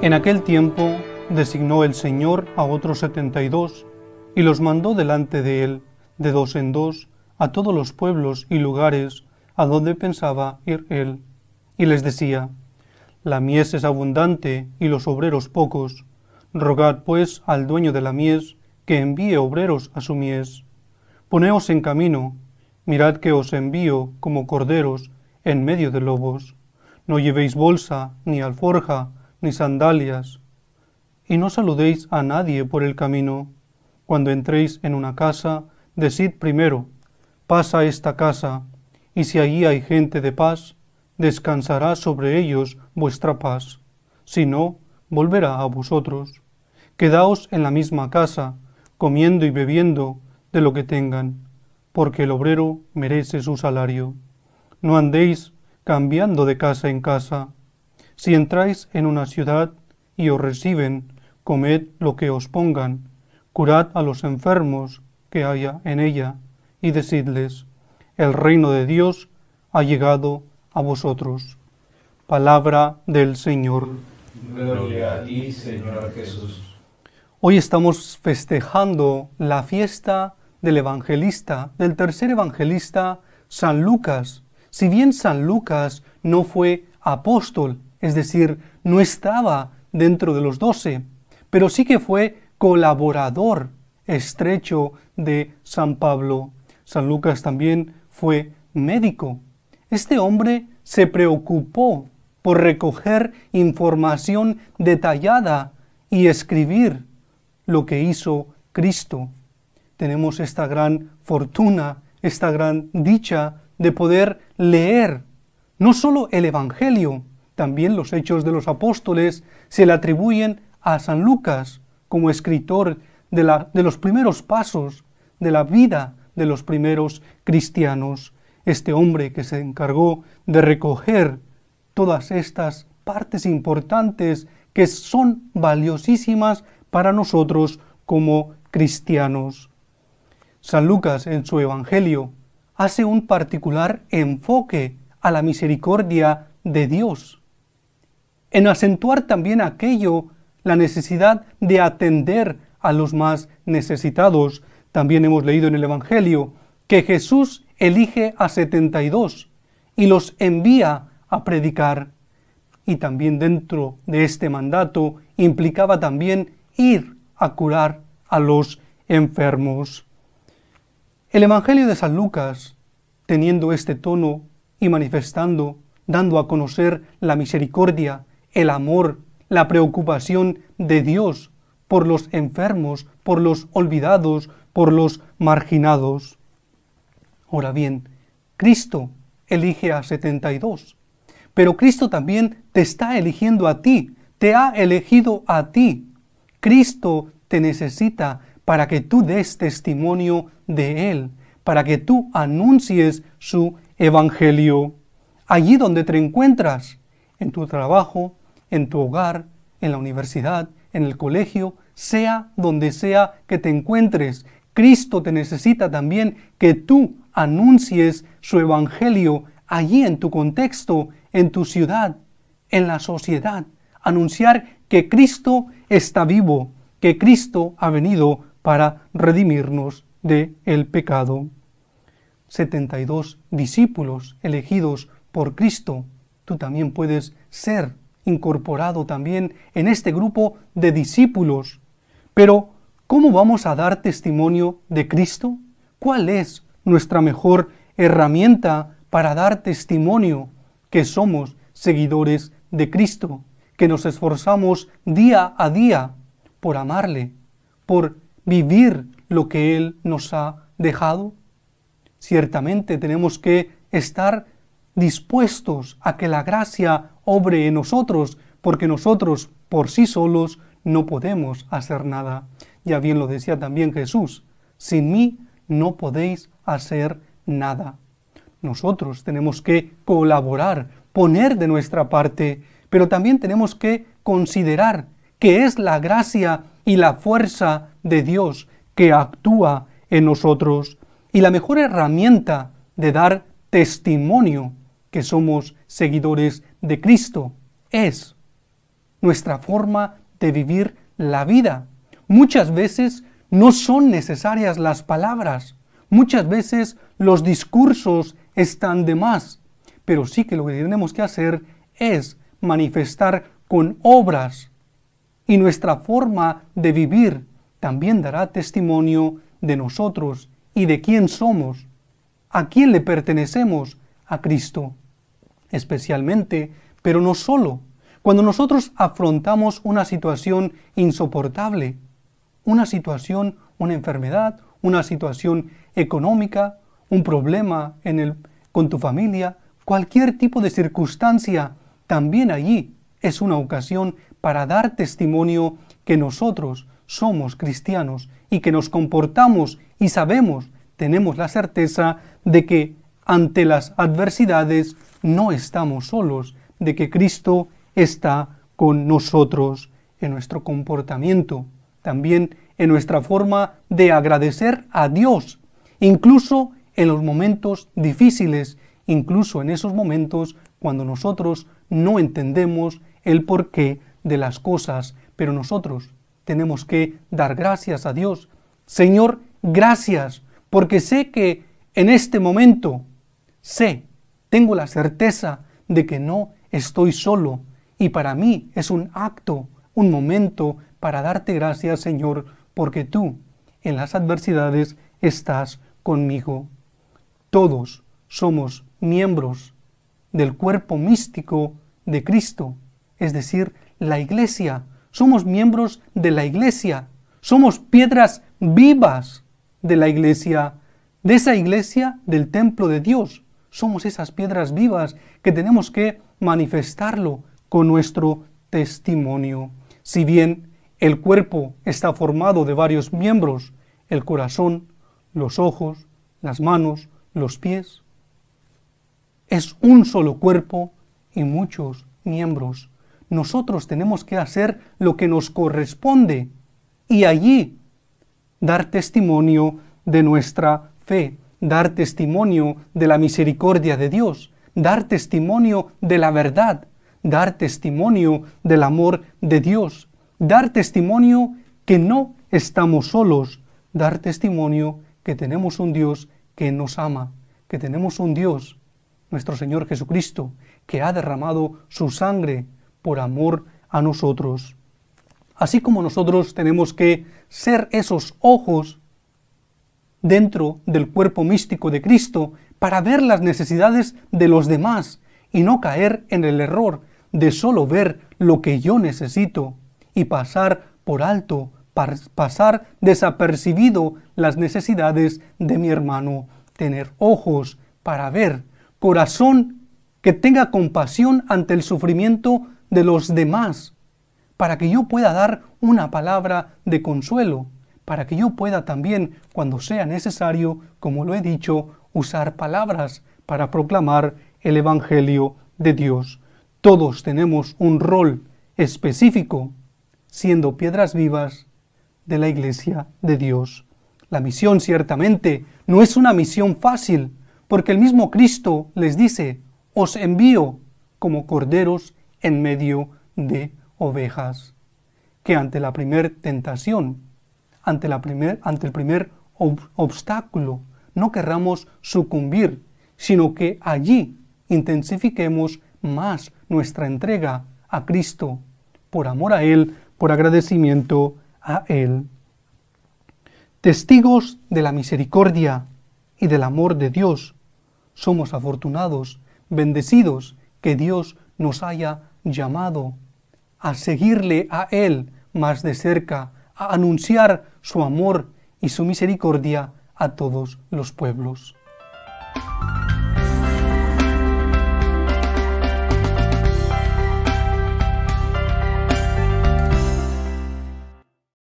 En aquel tiempo designó el Señor a otros setenta y dos y los mandó delante de él, de dos en dos, a todos los pueblos y lugares a donde pensaba ir él. Y les decía, La mies es abundante y los obreros pocos. Rogad pues al dueño de la mies que envíe obreros a su mies. Poneos en camino, mirad que os envío como corderos en medio de lobos. No llevéis bolsa, ni alforja, ni sandalias, y no saludéis a nadie por el camino. Cuando entréis en una casa, decid primero, pasa esta casa, y si allí hay gente de paz, descansará sobre ellos vuestra paz, si no, volverá a vosotros. Quedaos en la misma casa, comiendo y bebiendo de lo que tengan, porque el obrero merece su salario. No andéis cambiando de casa en casa, si entráis en una ciudad y os reciben, comed lo que os pongan, curad a los enfermos que haya en ella, y decidles, el reino de Dios ha llegado a vosotros. Palabra del Señor. Hoy estamos festejando la fiesta del evangelista, del tercer evangelista, San Lucas. Si bien San Lucas no fue apóstol, es decir, no estaba dentro de los doce, pero sí que fue colaborador estrecho de San Pablo. San Lucas también fue médico. Este hombre se preocupó por recoger información detallada y escribir lo que hizo Cristo. Tenemos esta gran fortuna, esta gran dicha de poder leer no solo el Evangelio, también los hechos de los apóstoles se le atribuyen a San Lucas como escritor de, de los primeros pasos de la vida de los primeros cristianos. Este hombre que se encargó de recoger todas estas partes importantes que son valiosísimas para nosotros como cristianos. San Lucas en su Evangelio hace un particular enfoque a la misericordia de Dios en acentuar también aquello, la necesidad de atender a los más necesitados. También hemos leído en el Evangelio que Jesús elige a 72 y los envía a predicar. Y también dentro de este mandato implicaba también ir a curar a los enfermos. El Evangelio de San Lucas, teniendo este tono y manifestando, dando a conocer la misericordia el amor, la preocupación de Dios por los enfermos, por los olvidados, por los marginados. Ahora bien, Cristo elige a 72, pero Cristo también te está eligiendo a ti, te ha elegido a ti. Cristo te necesita para que tú des testimonio de Él, para que tú anuncies su evangelio. Allí donde te encuentras, en tu trabajo, en tu hogar, en la universidad, en el colegio, sea donde sea que te encuentres. Cristo te necesita también que tú anuncies su evangelio allí en tu contexto, en tu ciudad, en la sociedad. Anunciar que Cristo está vivo, que Cristo ha venido para redimirnos de el pecado. 72 discípulos elegidos por Cristo tú también puedes ser incorporado también en este grupo de discípulos. Pero, ¿cómo vamos a dar testimonio de Cristo? ¿Cuál es nuestra mejor herramienta para dar testimonio que somos seguidores de Cristo, que nos esforzamos día a día por amarle, por vivir lo que Él nos ha dejado? Ciertamente tenemos que estar dispuestos a que la gracia obre en nosotros, porque nosotros por sí solos no podemos hacer nada. Ya bien lo decía también Jesús, sin mí no podéis hacer nada. Nosotros tenemos que colaborar, poner de nuestra parte, pero también tenemos que considerar que es la gracia y la fuerza de Dios que actúa en nosotros. Y la mejor herramienta de dar testimonio que somos seguidores de Cristo. Es nuestra forma de vivir la vida. Muchas veces no son necesarias las palabras, muchas veces los discursos están de más, pero sí que lo que tenemos que hacer es manifestar con obras y nuestra forma de vivir también dará testimonio de nosotros y de quién somos, a quién le pertenecemos, a Cristo especialmente, pero no solo. Cuando nosotros afrontamos una situación insoportable, una situación, una enfermedad, una situación económica, un problema en el, con tu familia, cualquier tipo de circunstancia, también allí es una ocasión para dar testimonio que nosotros somos cristianos y que nos comportamos y sabemos, tenemos la certeza de que ante las adversidades no estamos solos, de que Cristo está con nosotros en nuestro comportamiento, también en nuestra forma de agradecer a Dios, incluso en los momentos difíciles, incluso en esos momentos cuando nosotros no entendemos el porqué de las cosas, pero nosotros tenemos que dar gracias a Dios. Señor, gracias, porque sé que en este momento Sé, tengo la certeza de que no estoy solo y para mí es un acto, un momento para darte gracias, Señor, porque tú en las adversidades estás conmigo. Todos somos miembros del cuerpo místico de Cristo, es decir, la iglesia. Somos miembros de la iglesia, somos piedras vivas de la iglesia, de esa iglesia del templo de Dios, somos esas piedras vivas que tenemos que manifestarlo con nuestro testimonio. Si bien el cuerpo está formado de varios miembros, el corazón, los ojos, las manos, los pies, es un solo cuerpo y muchos miembros. Nosotros tenemos que hacer lo que nos corresponde y allí dar testimonio de nuestra fe dar testimonio de la misericordia de Dios, dar testimonio de la verdad, dar testimonio del amor de Dios, dar testimonio que no estamos solos, dar testimonio que tenemos un Dios que nos ama, que tenemos un Dios, nuestro Señor Jesucristo, que ha derramado su sangre por amor a nosotros. Así como nosotros tenemos que ser esos ojos dentro del cuerpo místico de Cristo para ver las necesidades de los demás y no caer en el error de solo ver lo que yo necesito y pasar por alto, pasar desapercibido las necesidades de mi hermano, tener ojos para ver, corazón que tenga compasión ante el sufrimiento de los demás, para que yo pueda dar una palabra de consuelo para que yo pueda también, cuando sea necesario, como lo he dicho, usar palabras para proclamar el Evangelio de Dios. Todos tenemos un rol específico, siendo piedras vivas de la iglesia de Dios. La misión ciertamente no es una misión fácil, porque el mismo Cristo les dice, os envío como corderos en medio de ovejas, que ante la primer tentación ante, el primer obstáculo. No querramos sucumbir, sino que allí intensifiquemos más nuestra entrega a Cristo, por amor a Él, por agradecimiento a Él. Testigos de la misericordia y del amor de Dios, somos afortunados, bendecidos que Dios nos haya llamado a seguirle a Él más de cerca, a anunciar su amor y su misericordia a todos los pueblos.